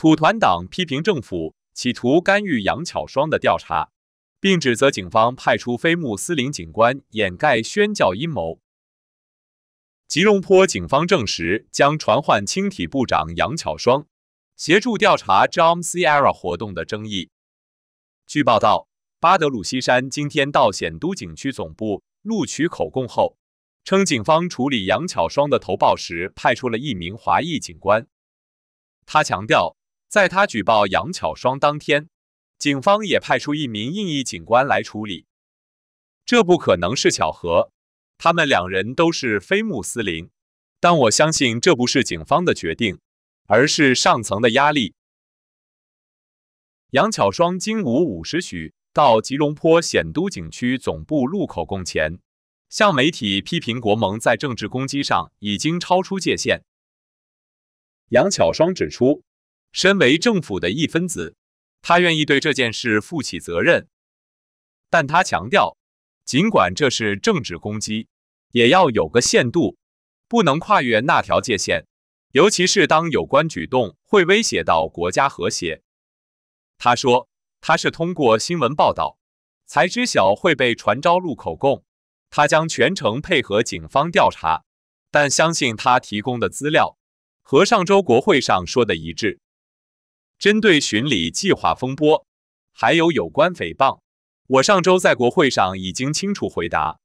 土团党批评政府企图干预杨巧双的调查，并指责警方派出非穆斯林警官掩盖宣教阴谋。吉隆坡警方证实将传唤轻体部长杨巧双协助调查 Jom Sierra 活动的争议。据报道，巴德鲁西山今天到显都警区总部录取口供后，称警方处理杨巧双的投报时派出了一名华裔警官。他强调。在他举报杨巧双当天，警方也派出一名印裔警官来处理。这不可能是巧合，他们两人都是非穆斯林。但我相信这不是警方的决定，而是上层的压力。杨巧双今午五时许到吉隆坡显都景区总部路口供前，向媒体批评国盟在政治攻击上已经超出界限。杨巧双指出。身为政府的一分子，他愿意对这件事负起责任。但他强调，尽管这是政治攻击，也要有个限度，不能跨越那条界限，尤其是当有关举动会威胁到国家和谐。他说，他是通过新闻报道才知晓会被传召录口供，他将全程配合警方调查，但相信他提供的资料和上周国会上说的一致。针对巡礼计划风波，还有有关诽谤，我上周在国会上已经清楚回答。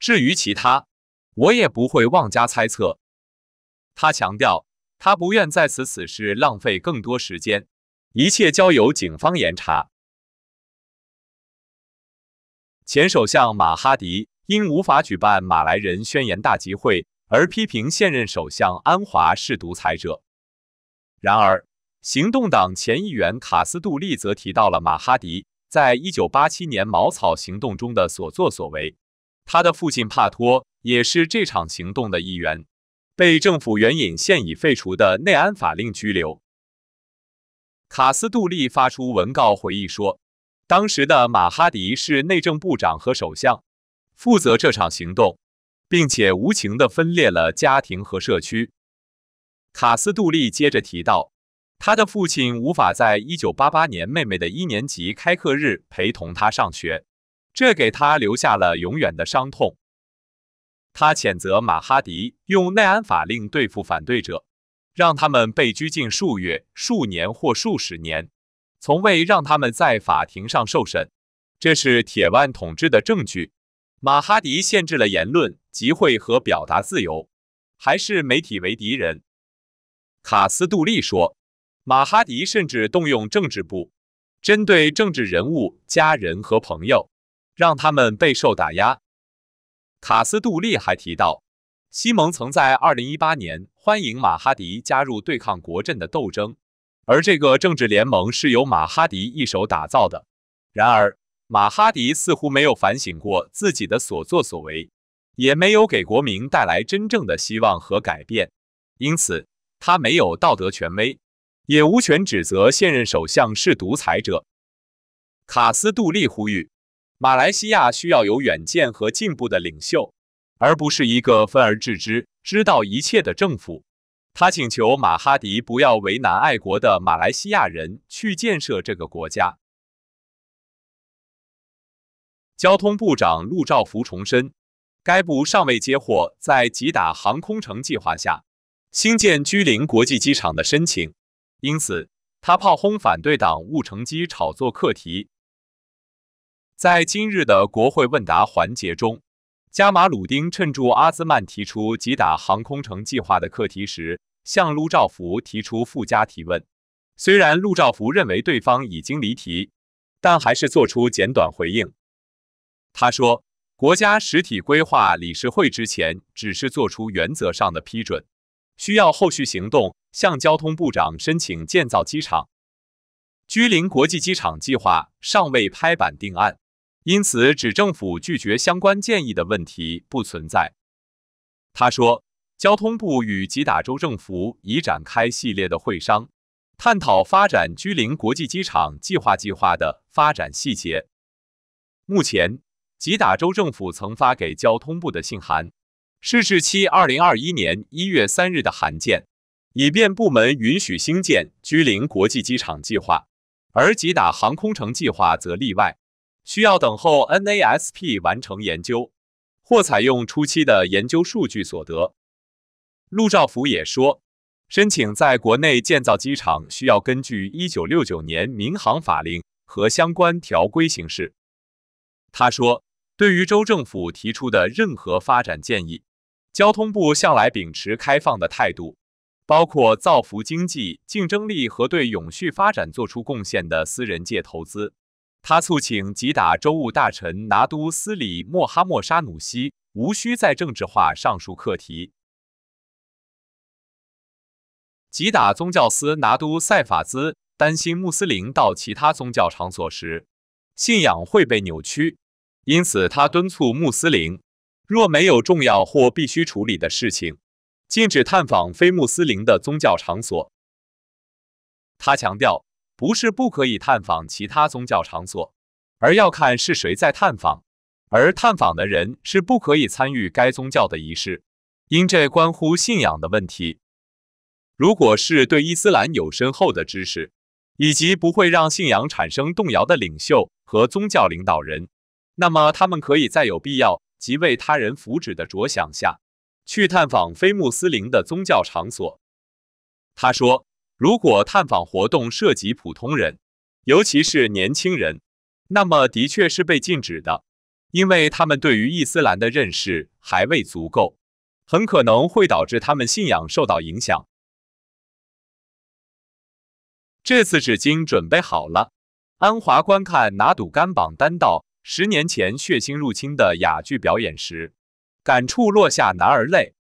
至于其他，我也不会妄加猜测。他强调，他不愿在此此事浪费更多时间，一切交由警方严查。前首相马哈迪因无法举办马来人宣言大集会而批评现任首相安华是独裁者，然而。行动党前议员卡斯杜利则提到了马哈迪在1987年茅草行动中的所作所为。他的父亲帕托也是这场行动的一员，被政府援引现已废除的内安法令拘留。卡斯杜利发出文告回忆说，当时的马哈迪是内政部长和首相，负责这场行动，并且无情地分裂了家庭和社区。卡斯杜利接着提到。他的父亲无法在1988年妹妹的一年级开课日陪同他上学，这给他留下了永远的伤痛。他谴责马哈迪用内安法令对付反对者，让他们被拘禁数月、数年或数十年，从未让他们在法庭上受审。这是铁腕统治的证据。马哈迪限制了言论、集会和表达自由，还是媒体为敌人？卡斯杜利说。马哈迪甚至动用政治部，针对政治人物、家人和朋友，让他们备受打压。卡斯杜利还提到，西蒙曾在2018年欢迎马哈迪加入对抗国阵的斗争，而这个政治联盟是由马哈迪一手打造的。然而，马哈迪似乎没有反省过自己的所作所为，也没有给国民带来真正的希望和改变，因此他没有道德权威。也无权指责现任首相是独裁者。卡斯杜利呼吁，马来西亚需要有远见和进步的领袖，而不是一个分而治之、知道一切的政府。他请求马哈迪不要为难爱国的马来西亚人去建设这个国家。交通部长陆兆福重申，该部尚未接获在吉打航空城计划下兴建居林国际机场的申请。因此，他炮轰反对党务乘机炒作课题。在今日的国会问答环节中，加马鲁丁趁住阿兹曼提出击打航空城计划的课题时，向卢兆福提出附加提问。虽然卢兆福认为对方已经离题，但还是做出简短回应。他说：“国家实体规划理事会之前只是做出原则上的批准，需要后续行动。”向交通部长申请建造机场，居林国际机场计划尚未拍板定案，因此指政府拒绝相关建议的问题不存在。他说，交通部与吉打州政府已展开系列的会商，探讨发展居林国际机场计划计划的发展细节。目前，吉打州政府曾发给交通部的信函，是至期二零二一年一月三日的函件。以便部门允许兴建居邻国际机场计划，而吉打航空城计划则例外，需要等候 NASP 完成研究或采用初期的研究数据所得。陆兆福也说，申请在国内建造机场需要根据1969年民航法令和相关条规行事。他说，对于州政府提出的任何发展建议，交通部向来秉持开放的态度。包括造福经济竞争力和对永续发展做出贡献的私人界投资。他促请吉达州务大臣拿督斯里莫哈默沙努西无需再政治化上述课题。吉达宗教司拿督赛法兹担心穆斯林到其他宗教场所时信仰会被扭曲，因此他敦促穆斯林若没有重要或必须处理的事情。禁止探访非穆斯林的宗教场所。他强调，不是不可以探访其他宗教场所，而要看是谁在探访，而探访的人是不可以参与该宗教的仪式，因这关乎信仰的问题。如果是对伊斯兰有深厚的知识，以及不会让信仰产生动摇的领袖和宗教领导人，那么他们可以在有必要及为他人福祉的着想下。去探访非穆斯林的宗教场所，他说：“如果探访活动涉及普通人，尤其是年轻人，那么的确是被禁止的，因为他们对于伊斯兰的认识还未足够，很可能会导致他们信仰受到影响。”这次纸巾准备好了。安华观看拿赌杆榜单道十年前血腥入侵的哑剧表演时。感触落下男儿泪。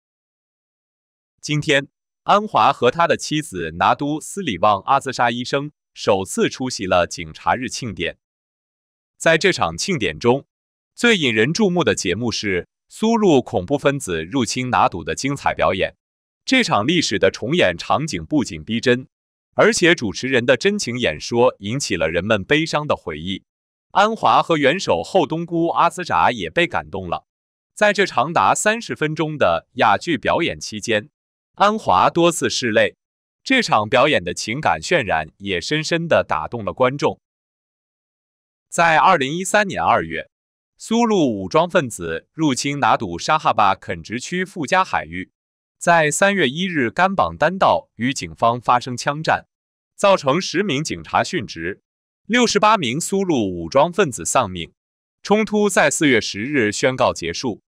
今天，安华和他的妻子拿督斯里旺阿兹莎医生首次出席了警察日庆典。在这场庆典中，最引人注目的节目是苏禄恐怖分子入侵拿笃的精彩表演。这场历史的重演场景不仅逼真，而且主持人的真情演说引起了人们悲伤的回忆。安华和元首后东姑阿兹扎也被感动了。在这长达三十分钟的哑剧表演期间，安华多次拭泪。这场表演的情感渲染也深深地打动了观众。在二零一三年二月，苏禄武装分子入侵拿堵沙哈巴垦殖区附加海域，在三月一日甘榜丹道与警方发生枪战，造成十名警察殉职，六十八名苏禄武装分子丧命。冲突在四月十日宣告结束。